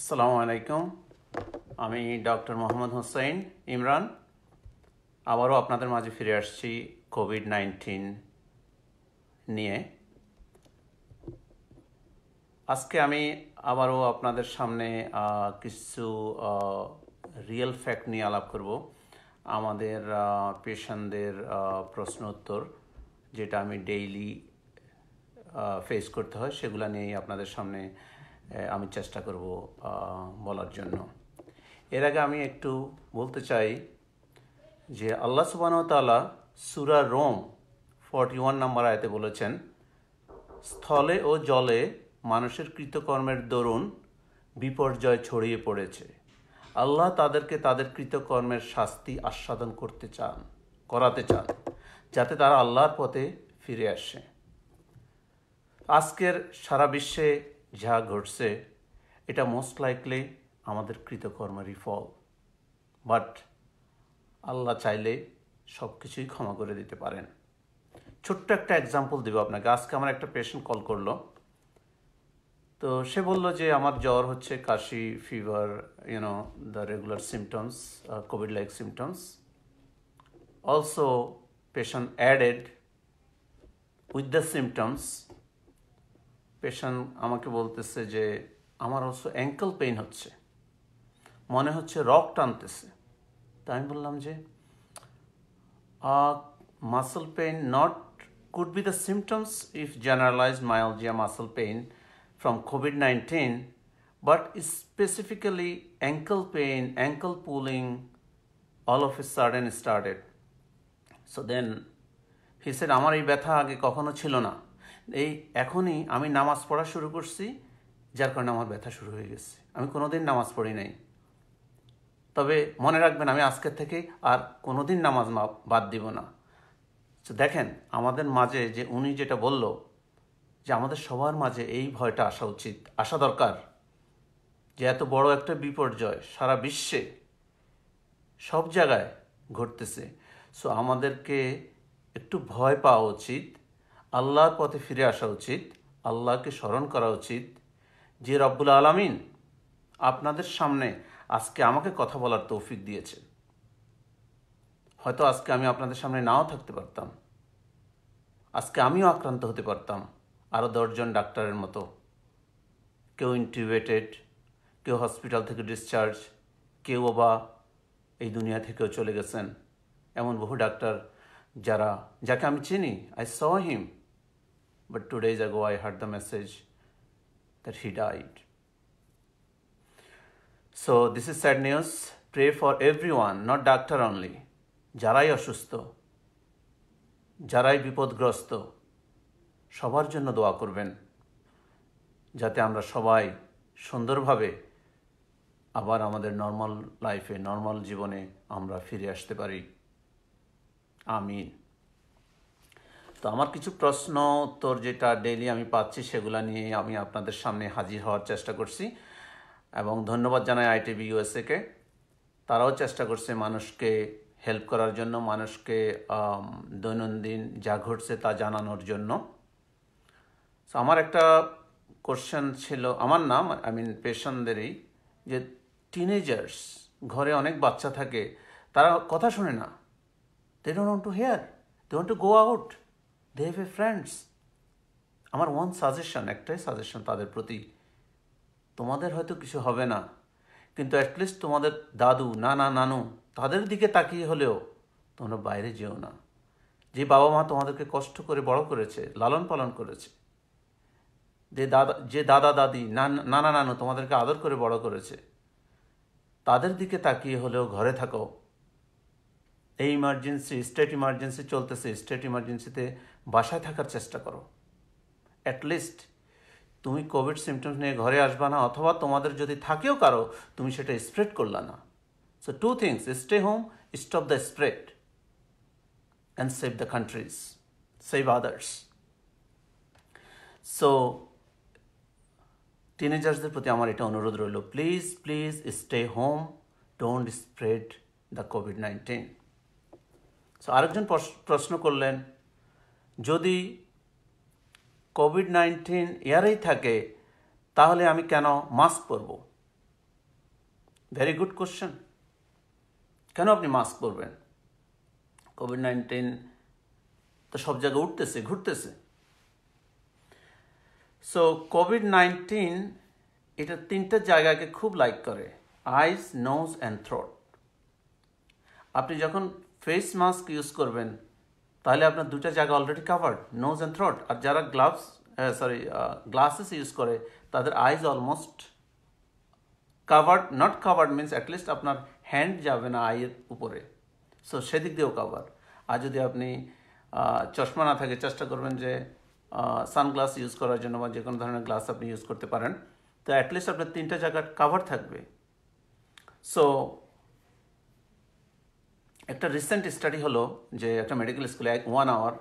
আসসালামু আলাইকুম আমি ডক্টর মোহাম্মদ হোসেন ইমরান আবারও আপনাদের মাঝে ফিরে আসছি কোভিড নাইন্টিন নিয়ে আজকে আমি আবারও আপনাদের সামনে কিছু রিয়েল ফ্যাক্ট নিয়ে আলাপ করব আমাদের পেশেন্টদের প্রশ্ন উত্তর যেটা আমি ডেইলি ফেস করতে হয় সেগুলো নিয়েই আপনাদের সামনে আমি চেষ্টা করব বলার জন্য এর আগে আমি একটু বলতে চাই যে আল্লাহ সুবাহতালা সুরা রোম ফর্টি ওয়ান নাম্বার আয়তে বলেছেন স্থলে ও জলে মানুষের কৃতকর্মের দরুন বিপর্যয় ছড়িয়ে পড়েছে আল্লাহ তাদেরকে তাদের কৃতকর্মের শাস্তি আস্বাদন করতে চান করাতে চান যাতে তারা আল্লাহর পথে ফিরে আসে আজকের সারা বিশ্বে যা ঘটছে এটা মোস্ট লাইকলি আমাদের কৃতকর্মেরই ফল বাট আল্লাহ চাইলে সব কিছুই ক্ষমা করে দিতে পারেন ছোট্ট একটা এক্সাম্পল দেবো আপনাকে আজকে আমার একটা পেশেন্ট কল করলো তো সে বলল যে আমার জ্বর হচ্ছে কাশি fever you know the regular symptoms Covid like symptoms also patient added with the symptoms patient আমাকে বলতেছে যে আমার অবশ্য অ্যাঙ্কেল পেইন হচ্ছে মনে হচ্ছে রক টানতেছে তা আমি বললাম যে muscle pain not could be the symptoms if generalize myalgia muscle pain from Covid nineteen but specifically ankle pain ankle pulling all of a sudden started so then he আমার এই ব্যথা আগে কখনো ছিল না এই এখনই আমি নামাজ পড়া শুরু করছি যার কারণে আমার ব্যথা শুরু হয়ে গেছে আমি কোনোদিন নামাজ পড়ি নাই তবে মনে রাখবেন আমি আজকের থেকে আর কোনোদিন নামাজ বাদ দিব না তো দেখেন আমাদের মাঝে যে উনি যেটা বলল যে আমাদের সবার মাঝে এই ভয়টা আসা উচিত আসা দরকার যে এত বড় একটা বিপর্যয় সারা বিশ্বে সব জায়গায় ঘটতেছে সো আমাদেরকে একটু ভয় পাওয়া উচিত আল্লাহর পথে ফিরে আসা উচিত আল্লাহকে স্মরণ করা উচিত যে রব্বুল আলমিন আপনাদের সামনে আজকে আমাকে কথা বলার তৌফিক দিয়েছে হয়তো আজকে আমি আপনাদের সামনে নাও থাকতে পারতাম আজকে আমিও আক্রান্ত হতে পারতাম আরও দশজন ডাক্তারের মতো কেউ ইন্টিভেটেড কেউ হসপিটাল থেকে ডিসচার্জ কেউ বা এই দুনিয়া থেকেও চলে গেছেন এমন বহু ডাক্তার যারা যাকে আমি চিনি I saw him but two days ago I heard the message that he died so this is sad news pray for everyone not doctor only যারাই অসুস্থ যারাই বিপদগ্রস্ত সবার জন্য দোয়া করবেন যাতে আমরা সবাই সুন্দরভাবে আবার আমাদের নর্মাল লাইফে নর্মাল জীবনে আমরা ফিরে আসতে পারি আমিন তো আমার কিছু প্রশ্ন উত্তর যেটা ডেইলি আমি পাচ্ছি সেগুলো নিয়ে আমি আপনাদের সামনে হাজির হওয়ার চেষ্টা করছি এবং ধন্যবাদ জানাই আইটিভি ইউএসএকে তারাও চেষ্টা করছে মানুষকে হেল্প করার জন্য মানুষকে দৈনন্দিন যা ঘটছে তা জানানোর জন্য আমার একটা কোশ্চেন ছিল আমার নাম আই মিন পেশেন্টদেরই যে টিনেজার্স ঘরে অনেক বাচ্চা থাকে তারা কথা শোনে না they don't want to hear They want to go out They have a friends. আমার ওয়ান সাজেশন একটাই সাজেশন তাদের প্রতি তোমাদের হয়তো কিছু হবে না কিন্তু অ্যাটলিস্ট তোমাদের দাদু নানা নানু তাদের দিকে তাকিয়ে হলেও তোমরা বাইরে যেও না যে বাবা মা তোমাদেরকে কষ্ট করে বড় করেছে লালন পালন করেছে যে দাদা যে দাদা দাদি নানা নানু তোমাদেরকে আদর করে বড় করেছে তাদের দিকে তাকিয়ে হলেও ঘরে থাকো এই ইমার্জেন্সি স্টেট ইমার্জেন্সি চলতেছে স্টেট ইমার্জেন্সিতে বাসায় থাকার চেষ্টা করো অ্যাটলিস্ট তুমি কোভিড সিমটমস নিয়ে ঘরে আসবা না অথবা তোমাদের যদি থাকেও কারো তুমি সেটা স্প্রেড করলা না so two things stay home stop the spread and save the countries save others so টিনেজার্সদের প্রতি আমার এটা অনুরোধ রইল please please stay home don't spread the COVID nineteen so আরেকজন প্রশ্ন করলেন যদি কোভিড নাইন্টিন ইয়ারেই থাকে তাহলে আমি কেন মাস্ক পরব ভেরি গুড কোশ্চেন কেন আপনি মাস্ক পরবেন কোভিড নাইন্টিন তো সব জায়গায় উঠতেছে ঘুরতেছে সো কোভিড নাইন্টিন এটা তিনটা জায়গাকে খুব লাইক করে আইস নোজ অ্যান্ড থ্রোট আপনি যখন ফেস মাস্ক ইউজ করবেন তাহলে আপনার দুটা জায়গা already covered nose and throat আর যারা গ্লাভস সরি গ্লাসেস ইউজ করে তাদের eyes almost covered not covered means at least আপনার হ্যান্ড যাবে না আইয়ের উপরে সো সেদিক দিয়েও কাভার আর যদি আপনি চশমা না থাকে চেষ্টা করবেন যে সানগ্লাস ইউজ করার জন্য বা যে কোনো ধরনের গ্লাস আপনি ইউজ করতে পারেন তো অ্যাটলিস্ট আপনার তিনটা জায়গার কাভার থাকবে সো একটা রিসেন্ট স্টাডি হলো যে একটা মেডিকেল স্কুলে এক ওয়ান আওয়ার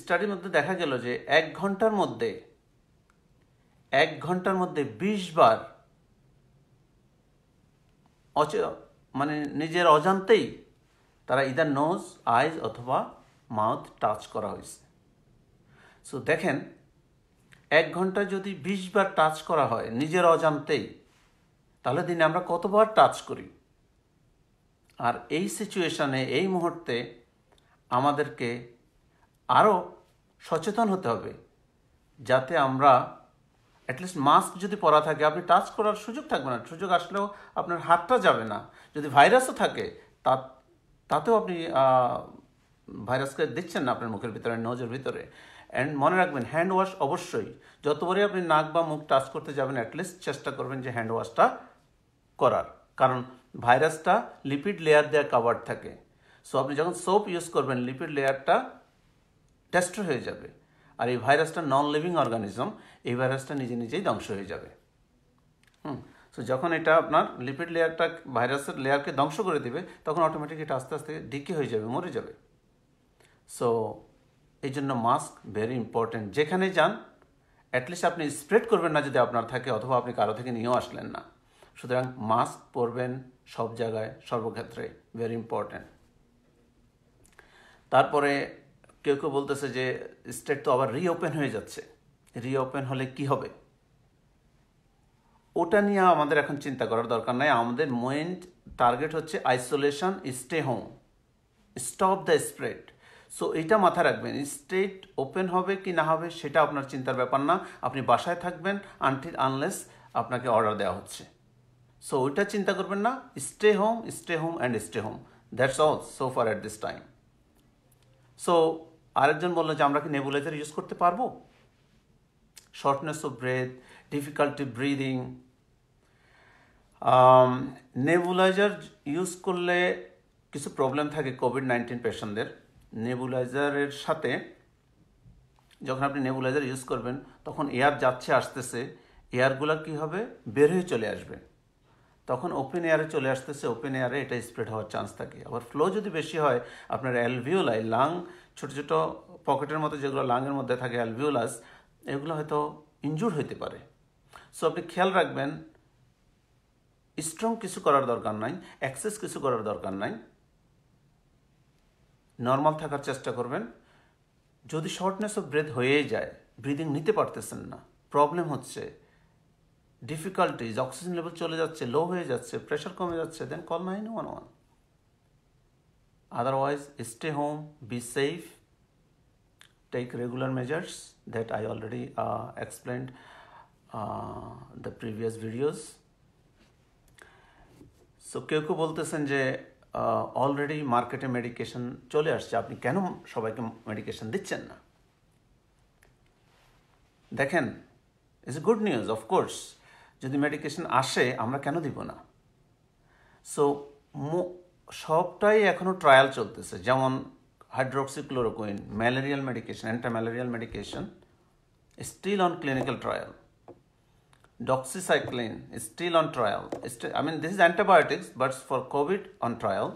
স্টাডির মধ্যে দেখা গেল যে এক ঘন্টার মধ্যে এক ঘন্টার মধ্যে বিশ বার অচ মানে নিজের অজান্তেই তারা ইদার নোজ আইজ অথবা মাউথ টাচ করা হয়েছে সো দেখেন এক ঘন্টা যদি বিশ বার টাচ করা হয় নিজের অজান্তেই তাহলে দিনে আমরা কতবার টাচ করি আর এই সিচুয়েশানে এই মুহূর্তে আমাদেরকে আরও সচেতন হতে হবে যাতে আমরা অ্যাটলিস্ট মাস্ক যদি পরা থাকে আপনি টাচ করার সুযোগ থাকবে না সুযোগ আসলেও আপনার হাতটা যাবে না যদি ভাইরাসও থাকে তা তাতেও আপনি ভাইরাসকে দিচ্ছেন না আপনার মুখের ভিতরে নজর ভিতরে অ্যান্ড মনে রাখবেন হ্যান্ড ওয়াশ অবশ্যই যতবারই আপনি নাক বা মুখ টাচ করতে যাবেন অ্যাটলিস্ট চেষ্টা করবেন যে হ্যান্ড ওয়াশটা করার কারণ ভাইরাসটা লিপিড লেয়ার দেওয়া কাভার থাকে সো আপনি যখন সোপ ইউজ করবেন লিপিড লেয়ারটা টেস্ট হয়ে যাবে আর এই ভাইরাসটা নন লিভিং অর্গানিজম এই ভাইরাসটা নিজে নিজেই ধ্বংস হয়ে যাবে হুম সো যখন এটা আপনার লিপিড লেয়ারটা ভাইরাসের লেয়ারকে ধ্বংস করে দেবে তখন অটোমেটিক এটা আস্তে আস্তে ডিকে হয়ে যাবে মরে যাবে সো এই জন্য মাস্ক ভেরি ইম্পর্ট্যান্ট যেখানে যান অ্যাটলিস্ট আপনি স্প্রেড করবেন না যদি আপনার থাকে অথবা আপনি কারো থেকে নিয়েও আসলেন না সুতরাং মাস্ক পরবেন সব জায়গায় সর্বক্ষেত্রে ভেরি ইম্পর্ট্যান্ট তারপরে কেউ কেউ বলতেছে যে স্টেট তো আবার রিওপেন হয়ে যাচ্ছে রিওপেন হলে কি হবে ওটা নিয়ে আমাদের এখন চিন্তা করার দরকার নাই আমাদের মেইন টার্গেট হচ্ছে isolation stay home stop the spread so এটা মাথায় রাখবেন স্টেট ওপেন হবে কি না হবে সেটা আপনার চিন্তার ব্যাপার না আপনি বাসায় থাকবেন আনটিল আনলেস আপনাকে অর্ডার দেওয়া হচ্ছে সো ওইটা চিন্তা করবেন না stay home stay home and stay home that's all so far at this time so আরেকজন বললো যে আমরা কি নেবুলাইজার ইউজ করতে পারবো shortness of breath difficulty breathing nebuliser use করলে কিছু প্রবলেম থাকে কোভিড নাইন্টিন পেশেন্টদের নেবুলাইজারের সাথে যখন আপনি নেবুলাইজার ইউজ করবেন তখন এয়ার যাচ্ছে আসতেছে এয়ারগুলো কী হবে বের হয়ে চলে আসবে তখন ওপেন এয়ারে চলে আসতেছে ওপেন এয়ারে এটা স্প্রেড হওয়ার চান্স থাকে আবার ফ্লো যদি বেশি হয় আপনার অ্যালভিওলাই লাং ছোটো ছোটো পকেটের মতো যেগুলো লাংয়ের মধ্যে থাকে অ্যালভিওলাস এগুলো হয়তো ইনজুর হইতে পারে সো আপনি খেয়াল রাখবেন স্ট্রং কিছু করার দরকার নাই অ্যাক্সেস কিছু করার দরকার নাই নর্মাল থাকার চেষ্টা করবেন যদি শর্টনেস অফ ব্রেথ হয়েই যায় ব্রিদিং নিতে পারতেছেন না প্রবলেম হচ্ছে ডিফিকাল্টিজ অক্সিজেন লেভেল চলে যাচ্ছে লো হয়ে যাচ্ছে প্রেশার কমে যাচ্ছে then call nine one one otherwise stay home be safe take regular measures that I already uh, the previous videos so কেউ কেউ বলতেছেন যে অলরেডি মার্কেটে মেডিকেশন চলে আসছে আপনি কেন সবাইকে মেডিকেশন দিচ্ছেন না দেখেন it's good news of course medication medication আসে আমরা কেন দিব না সো সবটাই এখনও ট্রায়াল চলতেছে যেমন hydroxychloroquine malarial medication antimalarial medication still on clinical trial doxycycline is still on trial. Still, I mean, this is antibiotics, but for COVID on trial.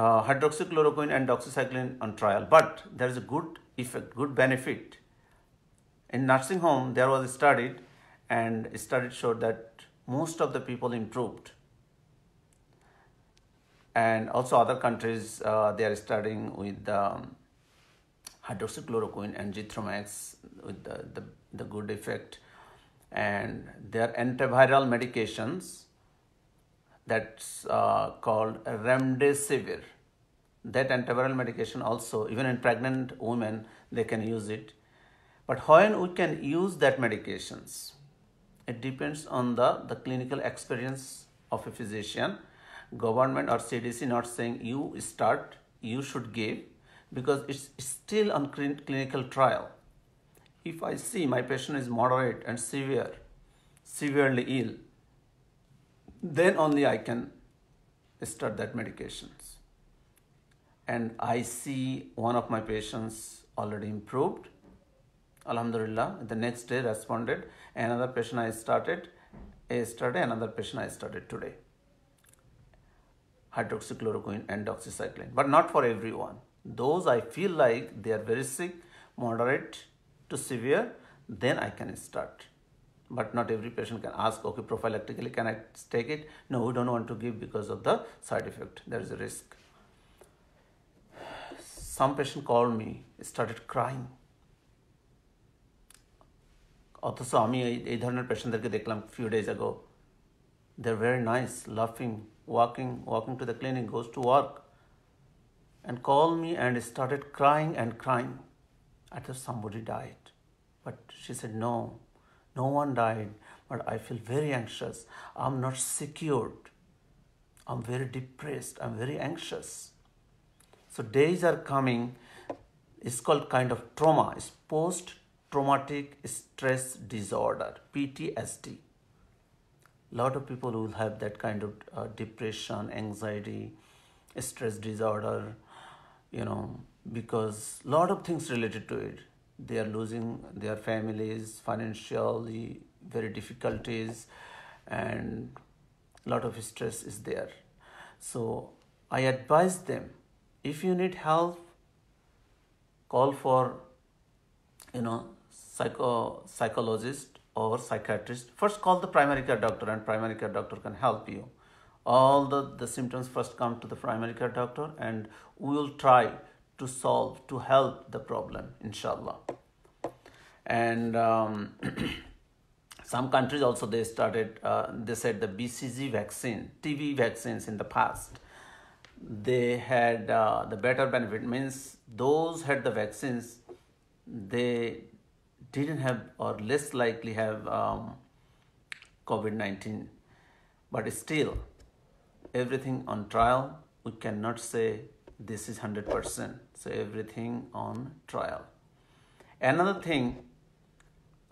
Uh, hydroxychloroquine and doxycycline on trial, but there is a good effect, good benefit. In nursing home, there was studied and studies showed that most of the people improved and also other countries uh, they are studying with um, hydroxychloroquine and zithromax with the, the, the good effect and their antiviral medications that's uh, called remdesivir that antiviral medication also even in pregnant women they can use it but when we can use that medications it depends on the the clinical experience of a physician government or cdc not saying you start you should give because it's still on clinical trial if i see my patient is moderate and severe severely ill then only i can start that medications and i see one of my patients already improved Alhamdulillah, the next day responded. Another patient I started yesterday, another patient I started today. Hydroxychloroquine and doxycycline, but not for everyone. Those I feel like they are very sick, moderate to severe, then I can start. But not every patient can ask, okay, prophylactically, can I take it? No, we don't want to give because of the side effect. There is a risk. Some patient called me, started crying অথচ আমি এই এই ধরনের পেশেন্টদেরকে দেখলাম few days ago they are very nice লাফিং walking walking to the clinic goes to work and call me and started crying and crying I thought somebody died but she said no no one died but I feel very anxious. I'm not secured. I'm very depressed. I'm very anxious. So days are coming. It's called kind of trauma. It's post traumatic stress disorder ptsd lot of people will have that kind of uh, depression anxiety stress disorder you know because lot of things related to it they are losing their families financially very difficulties and lot of stress is there so i advise them if you need help call for you know psycho, psychologist or psychiatrist. First call the primary care doctor and primary care doctor can help you. All the, the symptoms first come to the primary care doctor and we will try to solve, to help the problem, inshallah. And um, some countries also they started, uh, they said the BCG vaccine, TB vaccines in the past. They had uh, the better benefit, means those had the vaccines, they didn't have or less likely have um, COVID-19. But still, everything on trial, we cannot say this is 100%. So everything on trial. Another thing,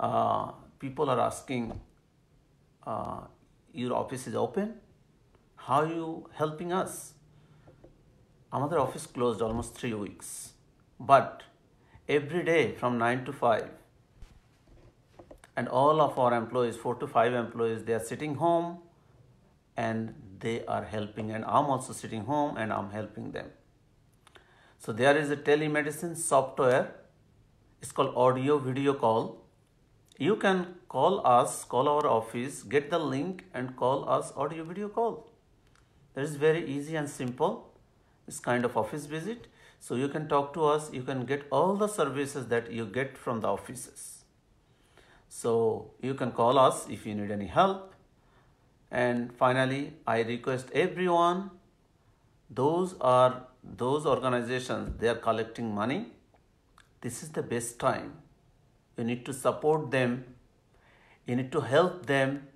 uh, people are asking, uh, your office is open? How are you helping us? Another office closed almost three weeks. But every day from 9 to 5, and all of our employees, four to five employees, they are sitting home and they are helping. And I'm also sitting home and I'm helping them. So there is a telemedicine software. It's called audio video call. You can call us, call our office, get the link and call us audio video call. That is very easy and simple. It's kind of office visit. So you can talk to us. You can get all the services that you get from the offices. So you can call us if you need any help. And finally, I request everyone, those are those organizations, they are collecting money. This is the best time. You need to support them. You need to help them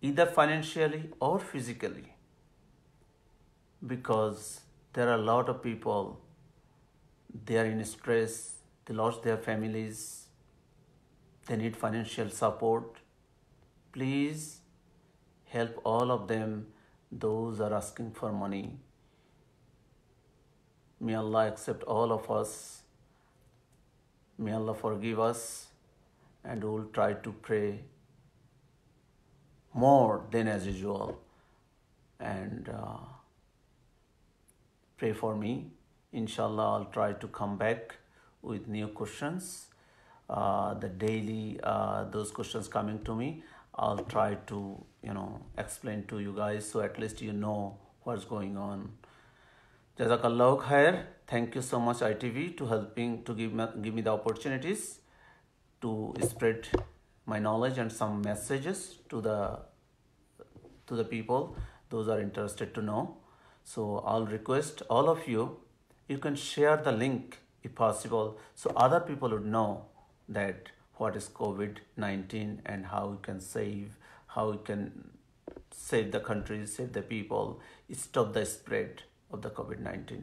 either financially or physically because there are a lot of people they are in stress they lost their families they need financial support please help all of them those are asking for money may allah accept all of us may allah forgive us and we will try to pray more than as usual and uh, pray for me inshallah i'll try to come back with new questions uh, the daily uh, those questions coming to me i'll try to you know explain to you guys so at least you know what's going on jazakallah khair thank you so much itv to helping to give me, give me the opportunities to spread my knowledge and some messages to the to the people those are interested to know so i'll request all of you you can share the link if possible so other people would know that what is COVID-19 and how we can save, how we can save the country, save the people, stop the spread of the COVID-19.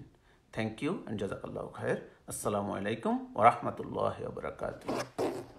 Thank you and Jazakallah khair. Assalamu alaikum wa rahmatullahi wa barakatuh.